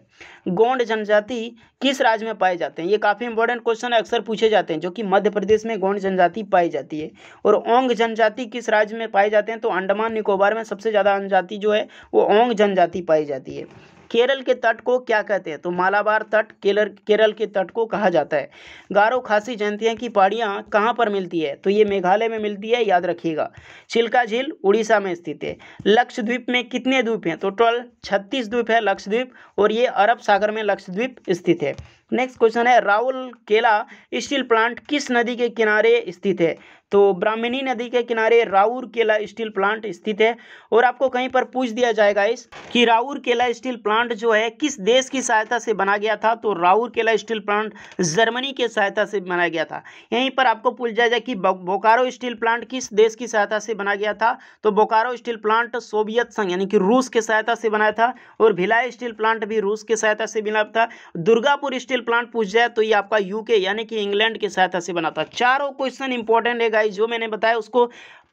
गोंड जनजाति किस राज्य में पाए जाते हैं ये काफ़ी इंपॉर्टेंट क्वेश्चन अक्सर पूछे जाते हैं जो कि मध्य प्रदेश में गोंड जनजाति पाई जाती है और ओंग जनजाति किस राज्य में पाए जाते हैं तो अंडमान निकोबार में सबसे ज़्यादा जनजाति जो है वो ओंग जनजाति पाई जाती है केरल के तट को क्या कहते हैं तो मालाबार तट केरल केरल के तट को कहा जाता है गारो खासी जयंतिया की पहाड़ियाँ कहाँ पर मिलती है तो ये मेघालय में मिलती है याद रखिएगा चिल्का झील उड़ीसा में स्थित है लक्षद्वीप में कितने द्वीप हैं तो टोटल छत्तीस द्वीप है लक्षद्वीप और ये अरब सागर में लक्षद्वीप स्थित है नेक्स्ट क्वेश्चन है राहुल केला स्टील प्लांट किस नदी के किनारे स्थित है तो ब्राह्मणी नदी के किनारे राउर केला स्टील प्लांट स्थित है और आपको कहीं पर पूछ दिया जाएगा इस कि राउर केला स्टील प्लांट जो है किस देश की सहायता से बना गया था तो राउर केला स्टील प्लांट जर्मनी के सहायता से बनाया गया था यहीं पर आपको पूछ दिया जाए कि बोकारो स्टील प्लांट किस देश की सहायता से बना गया था तो बोकारो स्टील प्लांट सोवियत संघ यानी कि रूस के सहायता से बनाया था और भिलाई स्टील प्लांट भी रूस के सहायता से बना था दुर्गापुर स्टील स्टील प्लांट पूछ जाए तो ये आपका यूके यानी कि इंग्लैंड के सहायता से बना था चारों क्वेश्चन इंपॉर्टेंट है गाइज जो मैंने बताया उसको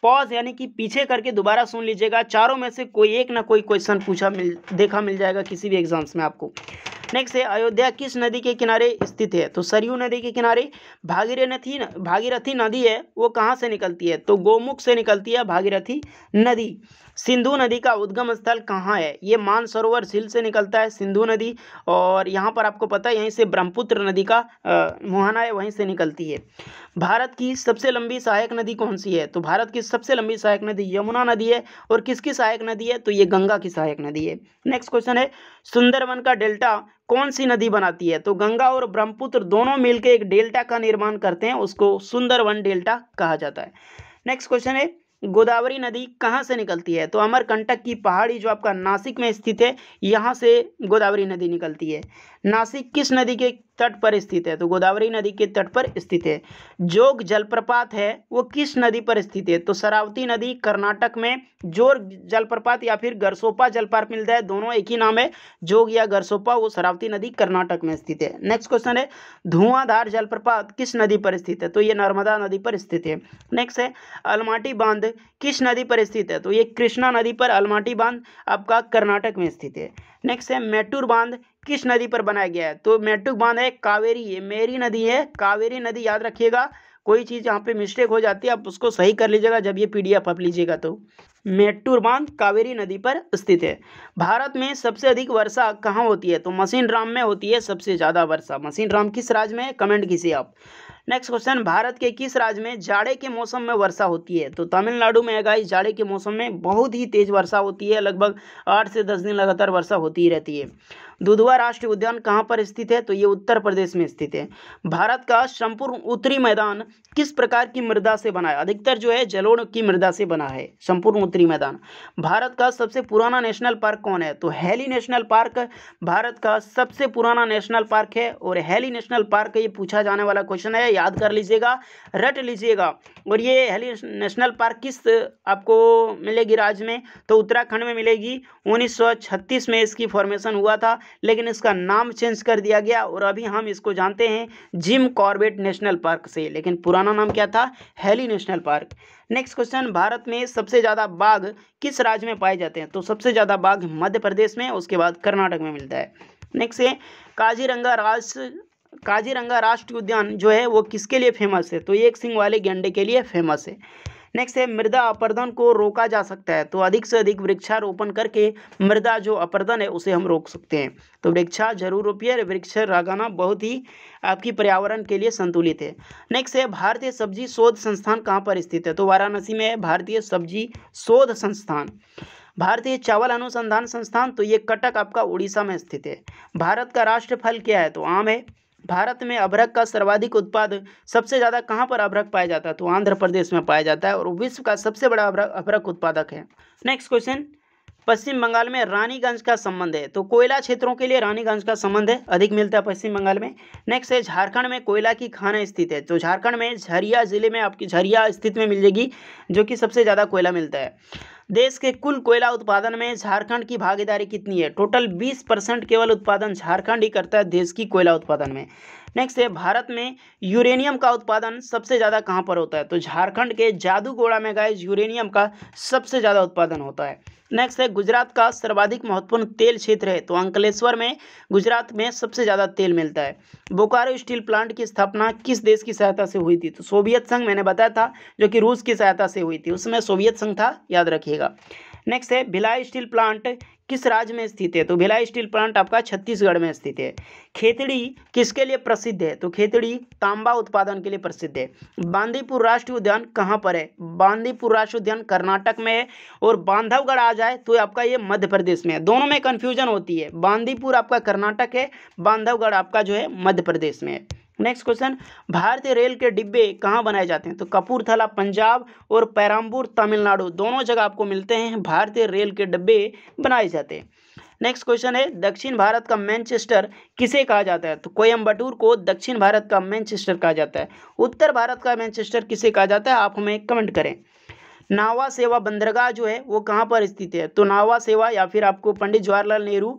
पॉज यानी कि पीछे करके दोबारा सुन लीजिएगा चारों में से कोई एक ना कोई क्वेश्चन पूछा मिल देखा मिल जाएगा किसी भी एग्जाम्स में आपको नेक्स्ट है अयोध्या किस नदी के किनारे स्थित है तो सरयू नदी के किनारे भागीरथी भागीरथी नदी है वो कहाँ से निकलती है तो गोमुख से निकलती है भागीरथी नदी सिंधु नदी का उद्गम स्थल कहाँ है ये मानसरोवर झील से निकलता है सिंधु नदी और यहाँ पर आपको पता है यहीं से ब्रह्मपुत्र नदी का मुहाना है वहीं से निकलती है भारत की सबसे लंबी सहायक नदी कौन सी है तो भारत की सबसे लंबी सहायक नदी यमुना नदी है और किसकी सहायक नदी है तो ये गंगा की सहायक नदी है नेक्स्ट क्वेश्चन है सुंदरवन का डेल्टा कौन सी नदी बनाती है तो गंगा और ब्रह्मपुत्र दोनों मिलकर एक डेल्टा का निर्माण करते हैं उसको सुंदरवन डेल्टा कहा जाता है नेक्स्ट क्वेश्चन है गोदावरी नदी कहाँ से निकलती है तो अमरकंटक की पहाड़ी जो आपका नासिक में स्थित है यहाँ से गोदावरी नदी निकलती है नासिक किस नदी के तट पर स्थित है तो गोदावरी नदी के तट पर स्थित है जोग जलप्रपात है वो किस नदी पर स्थित है तो शरावती नदी कर्नाटक में जोर जलप्रपात या फिर गरसोपा जलपात मिलता है दोनों एक ही नाम है जोग या गरसोपा वो सरावती नदी कर्नाटक में स्थित है नेक्स्ट क्वेश्चन है धुआंधार जलप्रपात किस नदी पर स्थित है तो ये नर्मदा नदी पर स्थित है नेक्स्ट है अलमाटी बांध किस नदी पर स्थित है तो ये कृष्णा नदी पर अलमाटी बांध आपका कर्नाटक में स्थित है नेक्स्ट है मेटूर बांध किस नदी पर बनाया गया है तो मेटूर बांध है कावेरी ये मेरी नदी है कावेरी नदी याद रखिएगा कोई चीज़ यहाँ पे मिस्टेक हो जाती है आप उसको सही कर लीजिएगा जब ये पीडीएफ आप लीजिएगा तो मेटूर बांध कावेरी नदी पर स्थित है भारत में सबसे अधिक वर्षा कहाँ होती है तो मसीन राम में होती है सबसे ज़्यादा वर्षा मसीन राम किस राज्य में है कमेंट कीजिए आप नेक्स्ट क्वेश्चन भारत के किस राज्य में जाड़े के मौसम में वर्षा होती है तो तमिलनाडु में है गाइस जाड़े के मौसम में बहुत ही तेज वर्षा होती है लगभग आठ से दस दिन लगातार वर्षा होती ही रहती है दुधवा राष्ट्रीय उद्यान कहाँ पर स्थित है तो ये उत्तर प्रदेश में स्थित है भारत का संपूर्ण उत्तरी मैदान किस प्रकार की मृदा से बना है अधिकतर जो है जलोड़ की मृदा से बना है संपूर्ण उत्तरी मैदान भारत का सबसे पुराना नेशनल पार्क कौन है तो हैली नेशनल पार्क भारत का सबसे पुराना नेशनल पार्क है और हैली नेशनल पार्क ये पूछा जाने वाला क्वेश्चन है याद कर लीजिएगा रट लीजिएगा और ये हैली नेशनल पार्क किस आपको मिलेगी राज्य में तो उत्तराखंड में मिलेगी उन्नीस में इसकी फॉर्मेशन हुआ था लेकिन इसका नाम चेंज कर दिया गया और अभी हम इसको जानते हैं जिम कॉर्बेट नेशनल पार्क से लेकिन पुराना नाम क्या था Hailey national park next question Bharat में सबसे ज़्यादा बाघ किस राज्य में पाए जाते हैं तो सबसे ज़्यादा बाघ मध्य प्रदेश में उसके बाद कर्नाटक में मिलता है नेक्स्ट है काजीरंगा राष्ट्र काजीरंगा राष्ट्रीय उद्यान जो है वो किसके लिए फेमस है तो एक सिंह वाले गेंडे के लिए फेमस है नेक्स्ट है मृदा अपर्दन को रोका जा सकता है तो अधिक से अधिक वृक्षारोपण करके मृदा जो अपर्दन है उसे हम रोक सकते हैं तो वृक्षा जरूर रोपिए वृक्ष लगाना बहुत ही आपकी पर्यावरण के लिए संतुलित है नेक्स्ट है भारतीय सब्जी शोध संस्थान कहाँ पर स्थित है तो वाराणसी में है भारतीय सब्जी शोध संस्थान भारतीय चावल अनुसंधान संस्थान तो ये कटक आपका उड़ीसा में स्थित है भारत का राष्ट्र फल क्या है तो आम है भारत में अभ्रक का सर्वाधिक उत्पाद सबसे ज़्यादा कहाँ पर अभ्रक पाया जाता है तो आंध्र प्रदेश में पाया जाता है और विश्व का सबसे बड़ा अभ्रक अभ्रक उत्पादक है नेक्स्ट क्वेश्चन पश्चिम बंगाल में रानीगंज का संबंध है तो कोयला क्षेत्रों के लिए रानीगंज का संबंध है अधिक मिलता है पश्चिम बंगाल में नेक्स्ट है झारखंड में कोयला की खाना स्थित है तो झारखंड में झरिया जिले में आपकी झरिया स्थित में मिल जाएगी जो कि सबसे ज़्यादा कोयला मिलता है देश के कुल कोयला उत्पादन में झारखंड की भागीदारी कितनी है टोटल 20 परसेंट केवल उत्पादन झारखंड ही करता है देश की कोयला उत्पादन में नेक्स्ट है भारत में यूरेनियम का उत्पादन सबसे ज़्यादा कहाँ पर होता है तो झारखंड के जादूगोड़ा में गाय यूरेनियम का सबसे ज़्यादा उत्पादन होता है नेक्स्ट है गुजरात का सर्वाधिक महत्वपूर्ण तेल क्षेत्र है तो अंकलेश्वर में गुजरात में सबसे ज़्यादा तेल मिलता है बोकारो स्टील प्लांट की स्थापना किस देश की सहायता से हुई थी तो सोवियत संघ मैंने बताया था जो कि रूस की सहायता से हुई थी उसमें सोवियत संघ था याद रखिएगा नेक्स्ट है भिलाई स्टील प्लांट किस राज्य में स्थित है तो भिलाई स्टील प्लांट आपका छत्तीसगढ़ में स्थित है खेतड़ी किसके लिए प्रसिद्ध है तो खेतड़ी तांबा उत्पादन के लिए प्रसिद्ध है बांदीपुर राष्ट्रीय उद्यान कहाँ पर है बांदीपुर राष्ट्रीय उद्यान कर्नाटक में है और बांधवगढ़ आ जाए तो आपका ये मध्य प्रदेश में है दोनों में कन्फ्यूजन होती है बांदीपुर आपका कर्नाटक है बांधवगढ़ आपका जो है मध्य प्रदेश में है नेक्स्ट क्वेश्चन भारतीय रेल के डिब्बे कहाँ बनाए जाते हैं तो कपूरथला पंजाब और पैराम्बूर तमिलनाडु दोनों जगह आपको मिलते हैं भारतीय रेल के डिब्बे बनाए जाते हैं नेक्स्ट क्वेश्चन है दक्षिण भारत का मैनचेस्टर किसे कहा जाता है तो कोयम्बटूर को दक्षिण भारत का मैनचेस्टर कहा जाता है उत्तर भारत का मैनचेस्टर किसे कहा जाता है आप हमें कमेंट करें नावा सेवा बंदरगाह जो है वो कहाँ पर स्थित है तो नावा सेवा या फिर आपको पंडित जवाहरलाल नेहरू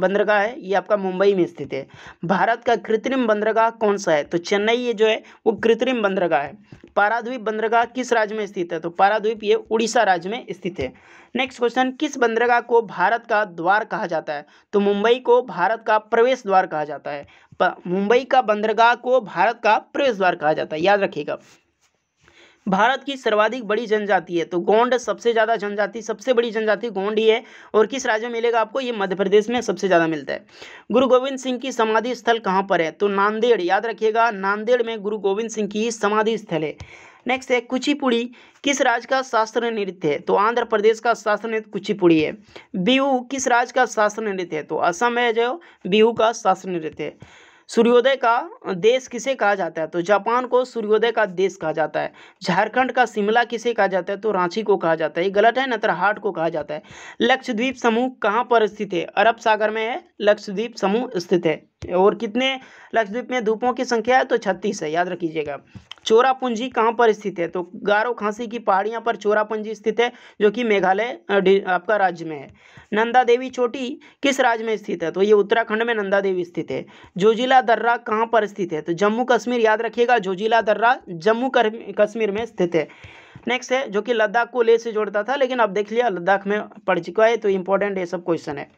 बंदरगाह है ये आपका मुंबई में स्थित है भारत का कृत्रिम बंदरगाह कौन सा है तो चेन्नई ये जो है वो कृत्रिम बंदरगाह है पाराद्वीप बंदरगाह किस राज्य में स्थित है तो पाराद्वीप ये उड़ीसा राज्य में स्थित है नेक्स्ट क्वेश्चन किस बंदरगाह को भारत का द्वार कहा जाता है तो मुंबई को भारत का प्रवेश द्वार कहा जाता है मुंबई का बंदरगाह को भारत का प्रवेश द्वार कहा जाता है याद रखिएगा भारत की सर्वाधिक बड़ी जनजाति है तो गोंड सबसे ज़्यादा जनजाति सबसे बड़ी जनजाति गोंड ही है और किस राज्य में मिलेगा आपको ये मध्य प्रदेश में सबसे ज़्यादा मिलता है गुरु गोविंद सिंह की समाधि स्थल कहाँ पर है तो नांदेड़ याद रखिएगा नांदेड़ में गुरु गोविंद सिंह की समाधि स्थल है नेक्स्ट है कुचिपुड़ी किस राज्य का शास्त्र नृत्य है तो आंध्र प्रदेश का शास्त्र नृत्य कुचिपुड़ी है बिहू किस राज्य का शास्त्र नृत्य है तो असम है जो बिहू का शास्त्र नृत्य है सूर्योदय का देश किसे कहा जाता है तो जापान को सूर्योदय का देश कहा जाता है झारखंड का शिमला किसे कहा जाता है तो रांची को कहा जाता है ये गलत है नतरहाट को कहा जाता है लक्षद्वीप समूह कहाँ पर स्थित है अरब सागर में है लक्षद्वीप समूह स्थित है और कितने लक्षद्वीप में धूपों की संख्या है तो छत्तीस है याद रखीजिएगा चोरापुंजी कहाँ पर स्थित है तो गारो खांसी की पहाड़ियाँ पर चोरापुंजी स्थित है जो कि मेघालय आपका राज्य में है नंदा देवी चोटी किस राज्य में स्थित है तो ये उत्तराखंड में नंदा देवी स्थित है जोजिला दर्रा कहाँ पर स्थित है तो जम्मू कश्मीर याद रखिएगा जोजिला दर्रा जम्मू कश्मीर में स्थित है नेक्स्ट है जो कि लद्दाख को ले से जोड़ता था लेकिन अब देख लिया लद्दाख में पड़ चुका है तो इंपॉर्टेंट ये सब क्वेश्चन है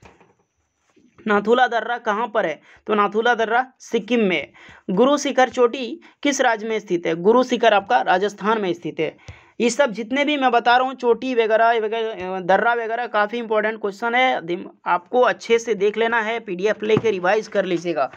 नाथुला दर्रा कहाँ पर है तो नाथुला दर्रा सिक्किम में गुरु शिखर चोटी किस राज्य में स्थित है गुरु शिखर आपका राजस्थान में स्थित है ये सब जितने भी मैं बता रहा हूँ चोटी वगैरह दर्रा वगैरह काफ़ी इंपॉर्टेंट क्वेश्चन है आपको अच्छे से देख लेना है पीडीएफ लेके रिवाइज कर लीजिएगा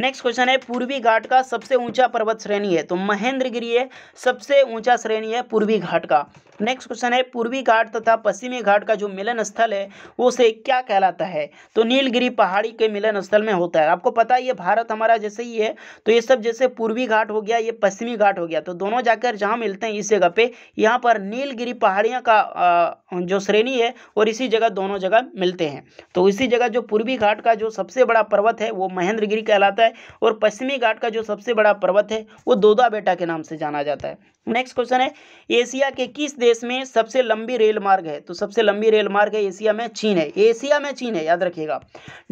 नेक्स्ट क्वेश्चन है पूर्वी घाट का सबसे ऊंचा पर्वत श्रेणी है तो महेंद्र गिरी है सबसे ऊंचा श्रेणी है पूर्वी घाट का नेक्स्ट क्वेश्चन है पूर्वी घाट तथा पश्चिमी घाट का जो मिलन स्थल है उसे क्या कहलाता है तो नीलगिरी पहाड़ी के मिलन स्थल में होता है आपको पता है ये भारत हमारा जैसे ही है तो ये सब जैसे पूर्वी घाट हो गया ये पश्चिमी घाट हो गया तो दोनों जाकर जहाँ मिलते हैं इस जगह पे यहाँ पर नीलगिरी पहाड़ियाँ का जो श्रेणी है और इसी जगह दोनों जगह मिलते हैं तो इसी जगह जो पूर्वी घाट का जो सबसे बड़ा पर्वत है वो महेंद्रगिरी कहलाता है और पश्चिमी घाट का जो सबसे बड़ा पर्वत है वो दोदा बेटा के नाम से जाना जाता है नेक्स्ट क्वेश्चन है एशिया के किस देश देश में सबसे लंबी रेल मार्ग है तो सबसे लंबी रेल मार्ग है एशिया में चीन है एशिया में चीन है याद रखिएगा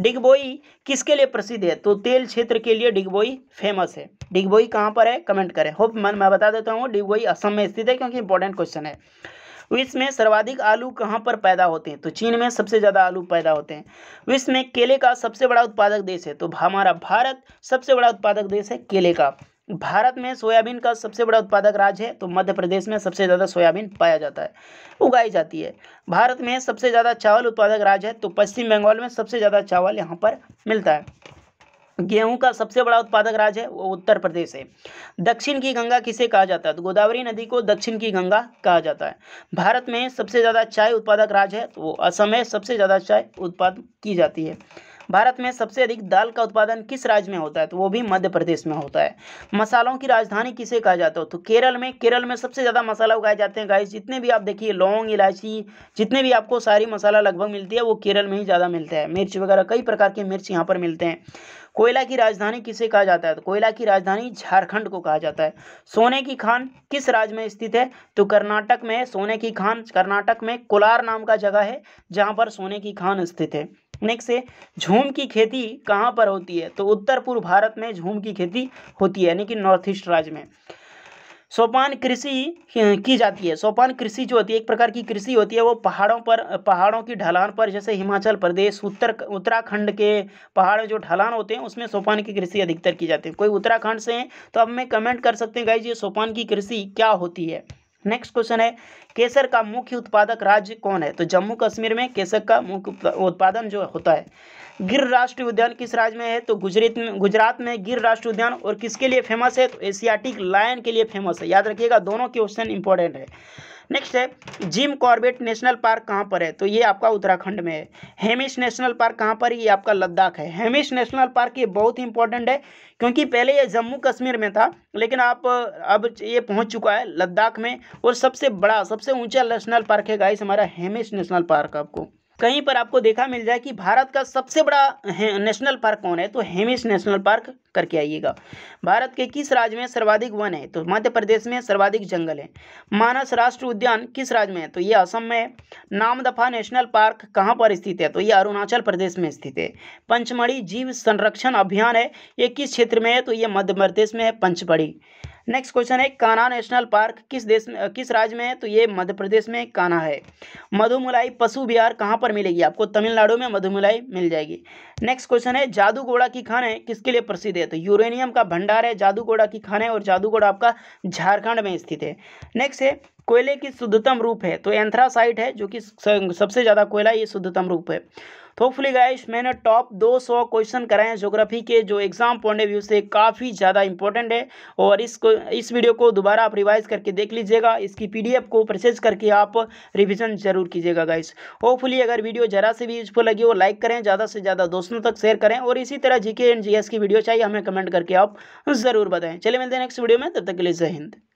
डिगबोई किसके लिए प्रसिद्ध है तो तेल क्षेत्र के लिए डिगबोई फेमस है डिगबोई कहाँ पर है कमेंट करें होप मन मैं बता देता हूँ डिगबोई असम में स्थित है क्योंकि इंपॉर्टेंट क्वेश्चन है विश्व में सर्वाधिक आलू कहाँ पर पैदा होते हैं तो चीन में सबसे ज़्यादा आलू पैदा होते हैं विश्व में केले का सबसे बड़ा उत्पादक देश है तो हमारा भारत सबसे बड़ा उत्पादक देश है केले का भारत में सोयाबीन का सबसे बड़ा उत्पादक राज्य है तो मध्य प्रदेश में सबसे ज़्यादा सोयाबीन पाया जाता है उगाई जाती है भारत में सबसे ज़्यादा चावल उत्पादक राज्य है तो पश्चिम बंगाल में सबसे ज़्यादा चावल यहाँ पर मिलता है गेहूं का सबसे बड़ा उत्पादक राज्य है वो उत्तर प्रदेश है दक्षिण की गंगा किसे कहा जाता है तो गोदावरी नदी को दक्षिण की गंगा कहा जाता है भारत में सबसे ज़्यादा चाय उत्पादक राज्य है तो वो असम है सबसे ज़्यादा चाय उत्पादन की जाती है भारत में सबसे अधिक दाल का उत्पादन किस राज्य में होता है तो वो भी मध्य प्रदेश में होता है मसालों की राजधानी किसे कहा जाता है तो केरल में केरल में सबसे ज़्यादा मसाला उगाए जाते हैं गाइस जितने भी आप देखिए लौंग इलायची जितने भी आपको सारी मसाला लगभग मिलती है वो केरल में ही ज़्यादा मिलता है मिर्च वगैरह कई प्रकार के मिर्च यहाँ पर मिलते हैं कोयला की राजधानी किसे कहा जाता है तो कोयला की राजधानी झारखंड को कहा जाता है सोने की खान किस राज्य में स्थित है तो कर्नाटक में सोने की खान कर्नाटक में कोलार नाम का जगह है जहाँ पर सोने की खान स्थित है नेक्स्ट है झूम की खेती कहाँ पर होती है तो उत्तर पूर्व भारत में झूम की खेती होती है यानी कि नॉर्थ ईस्ट राज्य में सोपान कृषि की जाती है सोपान कृषि जो होती है एक प्रकार की कृषि होती है वो पहाड़ों पर पहाड़ों की ढलान पर जैसे हिमाचल प्रदेश उत्तर उत्तराखंड के पहाड़ जो ढलान होते हैं उसमें सोपान की कृषि अधिकतर की जाती है कोई उत्तराखंड से हैं तो अब मैं कमेंट कर सकते हैं गाई जी सोपान की कृषि क्या होती है नेक्स्ट क्वेश्चन है केसर का मुख्य उत्पादक राज्य कौन है तो जम्मू कश्मीर में केसर का मुख्य उत्पादन जो होता है गिर राष्ट्रीय उद्यान किस राज्य में है तो गुजरात में गुजरात में गिर राष्ट्रीय उद्यान और किसके लिए फेमस है तो एशियाटिक लायन के लिए फेमस है याद रखिएगा दोनों क्वेश्चन इंपॉर्टेंट है नेक्स्ट है जिम कॉर्बेट नेशनल पार्क कहाँ पर है तो ये आपका उत्तराखंड में है हेमिश नेशनल पार्क कहाँ पर है ये आपका लद्दाख है हेमिश नेशनल पार्क ये बहुत ही इंपॉर्टेंट है क्योंकि पहले ये जम्मू कश्मीर में था लेकिन आप अब ये पहुँच चुका है लद्दाख में और सबसे बड़ा सबसे ऊँचा नेशनल पार्क है गाइस हमारा हेमिश नेशनल पार्क आपको कहीं पर आपको देखा मिल जाए कि भारत का सबसे बड़ा नेशनल पार्क कौन है तो हेमिस नेशनल पार्क करके आइएगा भारत के किस राज्य में सर्वाधिक वन है तो मध्य प्रदेश में सर्वाधिक जंगल है मानस राष्ट्र उद्यान किस राज्य में है तो ये असम में नामदफा नेशनल पार्क कहाँ पर स्थित है तो ये अरुणाचल प्रदेश में स्थित है पंचमढ़ी जीव संरक्षण अभियान है ये किस क्षेत्र में है तो ये मध्य प्रदेश में है पंचमढ़ी नेक्स्ट क्वेश्चन है कान्हा नेशनल पार्क किस देश में किस राज्य में है तो ये मध्य प्रदेश में कान्हा है मधुमलाई पशु विहार कहाँ पर मिलेगी आपको तमिलनाडु में मधुमलाई मिल जाएगी नेक्स्ट क्वेश्चन है जादू घोड़ा की खाने किसके लिए प्रसिद्ध है तो यूरेनियम का भंडार है जादू घोड़ा की खाने और जादू घोड़ा आपका झारखंड में स्थित है नेक्स्ट है कोयले की शुद्धतम रूप है तो एंथ्रासाइट है जो कि सबसे ज़्यादा कोयला ये शुद्धतम रूप है होपफुली तो गाइस मैंने टॉप 200 क्वेश्चन कराए हैं जोग्राफी के जो एग्जाम पॉइंट ऑफ व्यू से काफ़ी ज़्यादा इंपॉर्टेंट है और इसको इस वीडियो को दोबारा आप रिवाइज करके देख लीजिएगा इसकी पीडीएफ को प्रोसेस करके आप रिविजन जरूर कीजिएगा गाइस होपफुली अगर वीडियो जरा से भी यूजफुल लगी हो लाइक करें ज़्यादा से ज़्यादा दोस्तों तक शेयर करें और इसी तरह जीके एंड की वीडियो चाहिए हमें कमेंट करके आप ज़रूर बताएं चले मिलते हैं नेक्स्ट वीडियो में तब तक के लिए जय हिंद